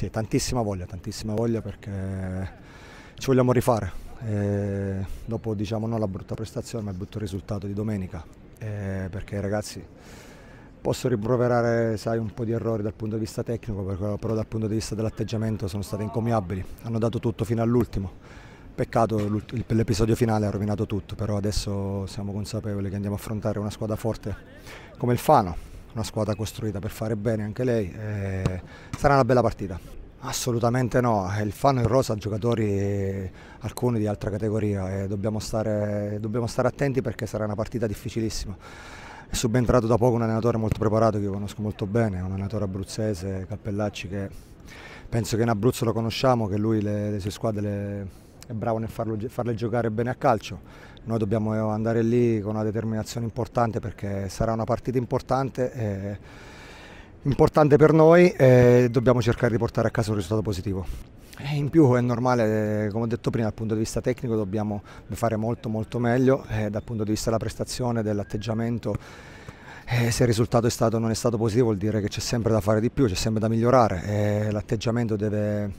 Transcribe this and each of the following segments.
Sì, tantissima voglia, tantissima voglia perché ci vogliamo rifare. E dopo diciamo non la brutta prestazione ma il brutto risultato di domenica e perché ragazzi posso rimproverare sai, un po' di errori dal punto di vista tecnico però dal punto di vista dell'atteggiamento sono state incomiabili hanno dato tutto fino all'ultimo peccato l'episodio finale ha rovinato tutto però adesso siamo consapevoli che andiamo a affrontare una squadra forte come il Fano una squadra costruita per fare bene anche lei, eh, sarà una bella partita. Assolutamente no, il fanno in rosa a giocatori eh, alcuni di altra categoria e dobbiamo stare, dobbiamo stare attenti perché sarà una partita difficilissima. È subentrato da poco un allenatore molto preparato che io conosco molto bene, un allenatore abruzzese, Cappellacci, che penso che in Abruzzo lo conosciamo, che lui le, le sue squadre le, è bravo nel farlo, farle giocare bene a calcio noi dobbiamo andare lì con una determinazione importante perché sarà una partita importante, eh, importante per noi e dobbiamo cercare di portare a casa un risultato positivo. E in più è normale, eh, come ho detto prima, dal punto di vista tecnico dobbiamo fare molto molto meglio, eh, dal punto di vista della prestazione, dell'atteggiamento eh, se il risultato è stato, non è stato positivo vuol dire che c'è sempre da fare di più, c'è sempre da migliorare. Eh, l'atteggiamento deve,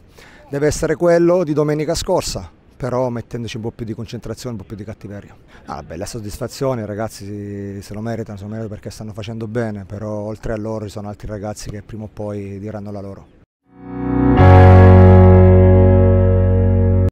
deve, essere quello di domenica scorsa però mettendoci un po' più di concentrazione, un po' più di cattiveria. Ah, bella soddisfazione, i ragazzi se lo meritano, se lo meritano perché stanno facendo bene, però oltre a loro ci sono altri ragazzi che prima o poi diranno la loro.